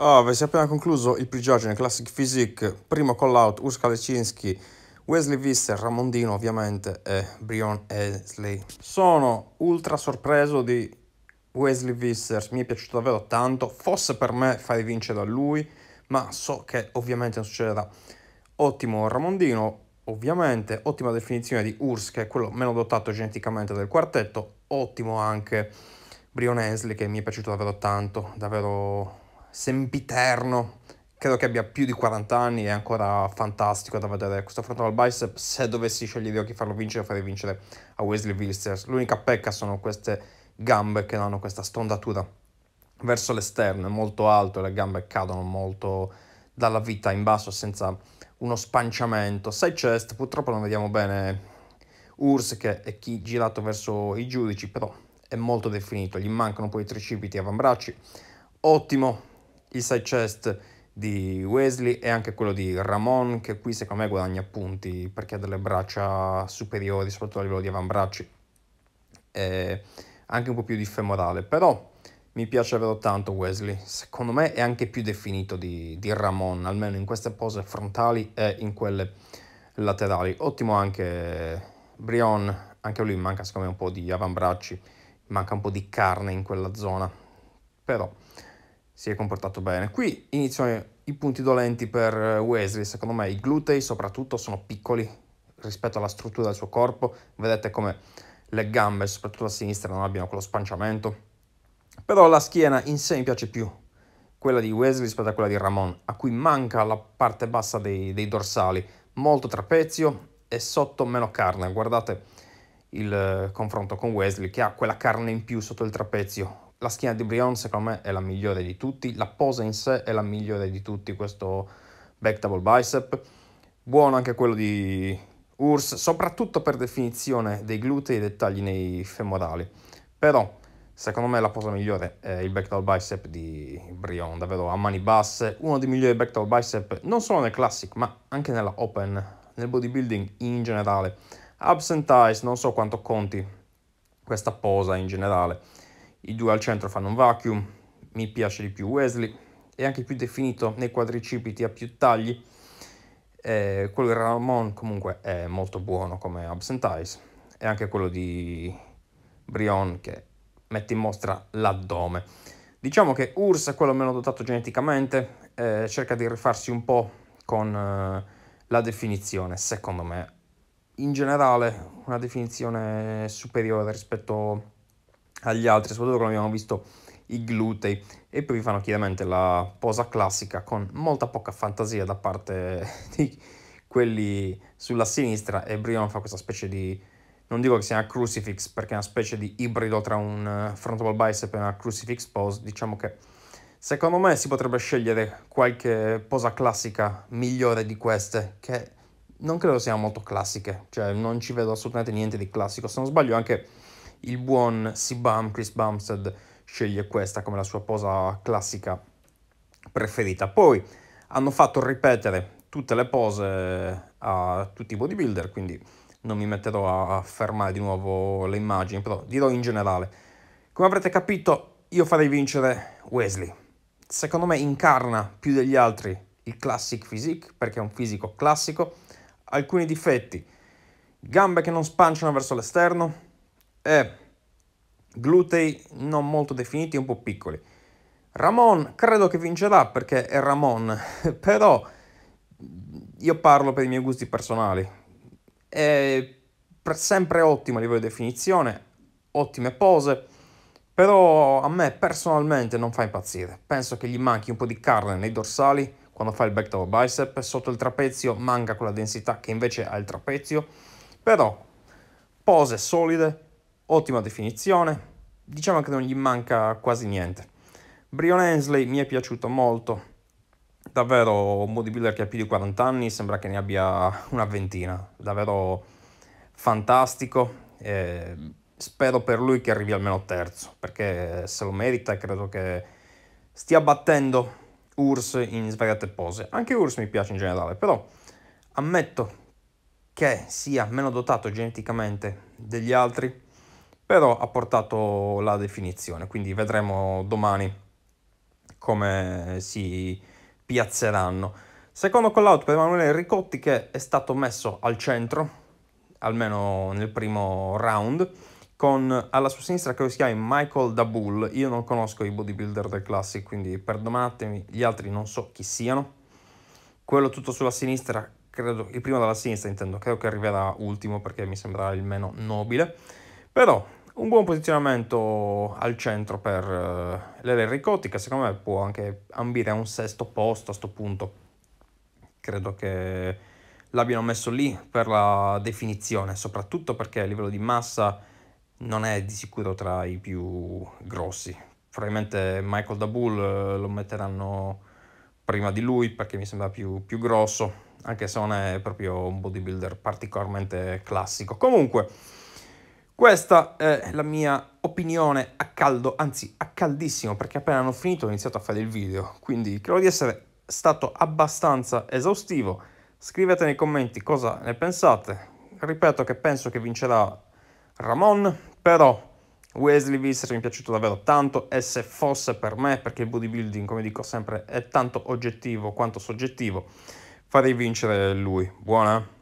Oh, si è appena concluso il pre-Georgian Classic Physique, primo call-out Urs Kalecinski, Wesley Visser, Ramondino ovviamente e Brion Esley. Sono ultra sorpreso di Wesley Visser, mi è piaciuto davvero tanto, forse per me fai vincere da lui, ma so che ovviamente non succederà. Ottimo Ramondino, ovviamente, ottima definizione di Urs che è quello meno dotato geneticamente del quartetto, ottimo anche Brion Esley che mi è piaciuto davvero tanto, davvero sempiterno, credo che abbia più di 40 anni, è ancora fantastico da vedere questo frontal bicep, se dovessi scegliere chi farlo vincere farei vincere a Wesley Wilsters, l'unica pecca sono queste gambe che hanno questa stondatura verso l'esterno, è molto alto e le gambe cadono molto dalla vita in basso senza uno spanciamento. Side chest purtroppo non vediamo bene Urs che è chi girato verso i giudici, però è molto definito, gli mancano poi i tricipiti e avambracci. Ottimo il side chest di Wesley e anche quello di Ramon che qui secondo me guadagna punti perché ha delle braccia superiori soprattutto a livello di avambracci e anche un po' più di femorale però mi piace davvero tanto Wesley secondo me è anche più definito di, di Ramon almeno in queste pose frontali e in quelle laterali ottimo anche Brion anche lui manca secondo me un po' di avambracci manca un po' di carne in quella zona però si è comportato bene. Qui iniziano i punti dolenti per eh, Wesley, secondo me i glutei soprattutto sono piccoli rispetto alla struttura del suo corpo, vedete come le gambe, soprattutto a sinistra, non abbiano quello spanciamento, però la schiena in sé mi piace più, quella di Wesley rispetto a quella di Ramon, a cui manca la parte bassa dei, dei dorsali, molto trapezio e sotto meno carne, guardate il eh, confronto con Wesley che ha quella carne in più sotto il trapezio. La schiena di Brion secondo me è la migliore di tutti, la posa in sé è la migliore di tutti, questo back double bicep. Buono anche quello di Urs, soprattutto per definizione dei glutei e dei tagli nei femorali. Però secondo me la posa migliore è il back double bicep di Brion, davvero a mani basse, uno dei migliori back double bicep non solo nel classic ma anche nella open, nel bodybuilding in generale Absent eyes, non so quanto conti questa posa in generale. I due al centro fanno un vacuum, mi piace di più Wesley, è anche più definito nei quadricipiti, ha più tagli. Eh, quello di Ramon comunque è molto buono come absent eyes e anche quello di Brion che mette in mostra l'addome. Diciamo che Urs è quello meno dotato geneticamente, eh, cerca di rifarsi un po' con eh, la definizione, secondo me in generale una definizione superiore rispetto agli altri, soprattutto come abbiamo visto i glutei e poi vi fanno chiaramente la posa classica con molta poca fantasia da parte di quelli sulla sinistra e Brion fa questa specie di non dico che sia una crucifix perché è una specie di ibrido tra un eh, front ball bicep e una crucifix pose diciamo che secondo me si potrebbe scegliere qualche posa classica migliore di queste che non credo siano molto classiche, cioè non ci vedo assolutamente niente di classico. Se non sbaglio anche il buon Sibam, Chris Bumstead, sceglie questa come la sua posa classica preferita. Poi hanno fatto ripetere tutte le pose eh, a tutti i bodybuilder, quindi non mi metterò a fermare di nuovo le immagini, però dirò in generale. Come avrete capito, io farei vincere Wesley. Secondo me incarna più degli altri il classic physique, perché è un fisico classico, alcuni difetti, gambe che non spanciano verso l'esterno e glutei non molto definiti, un po' piccoli. Ramon credo che vincerà perché è Ramon, però io parlo per i miei gusti personali. È sempre ottimo a livello di definizione, ottime pose, però a me personalmente non fa impazzire. Penso che gli manchi un po' di carne nei dorsali, quando fa il back to bicep, sotto il trapezio manca quella densità che invece ha il trapezio, però pose solide, ottima definizione, diciamo che non gli manca quasi niente. Brion Hensley mi è piaciuto molto, davvero un bodybuilder che ha più di 40 anni, sembra che ne abbia una ventina, davvero fantastico. Eh, spero per lui che arrivi almeno terzo, perché se lo merita e credo che stia battendo URSS in svariate pose. Anche Urs mi piace in generale, però ammetto che sia meno dotato geneticamente degli altri, però ha portato la definizione, quindi vedremo domani come si piazzeranno. Secondo call-out per Emanuele Ricotti che è stato messo al centro, almeno nel primo round, con alla sua sinistra che si chiama Michael Dabul. Io non conosco i bodybuilder del Classic, quindi perdonatemi, gli altri non so chi siano. Quello tutto sulla sinistra, credo, il primo dalla sinistra intendo, credo che arriverà ultimo perché mi sembra il meno nobile. Però un buon posizionamento al centro per uh, Lele Ricotti, che secondo me può anche ambire a un sesto posto a questo punto. Credo che l'abbiano messo lì per la definizione, soprattutto perché a livello di massa non è di sicuro tra i più grossi. Probabilmente Michael Dabul eh, lo metteranno prima di lui perché mi sembra più, più grosso, anche se non è proprio un bodybuilder particolarmente classico. Comunque, questa è la mia opinione a caldo, anzi a caldissimo, perché appena hanno finito ho iniziato a fare il video, quindi credo di essere stato abbastanza esaustivo. Scrivete nei commenti cosa ne pensate. Ripeto che penso che vincerà Ramon, però Wesley Visser mi è piaciuto davvero tanto e se fosse per me, perché il bodybuilding, come dico sempre, è tanto oggettivo quanto soggettivo, farei vincere lui. Buona?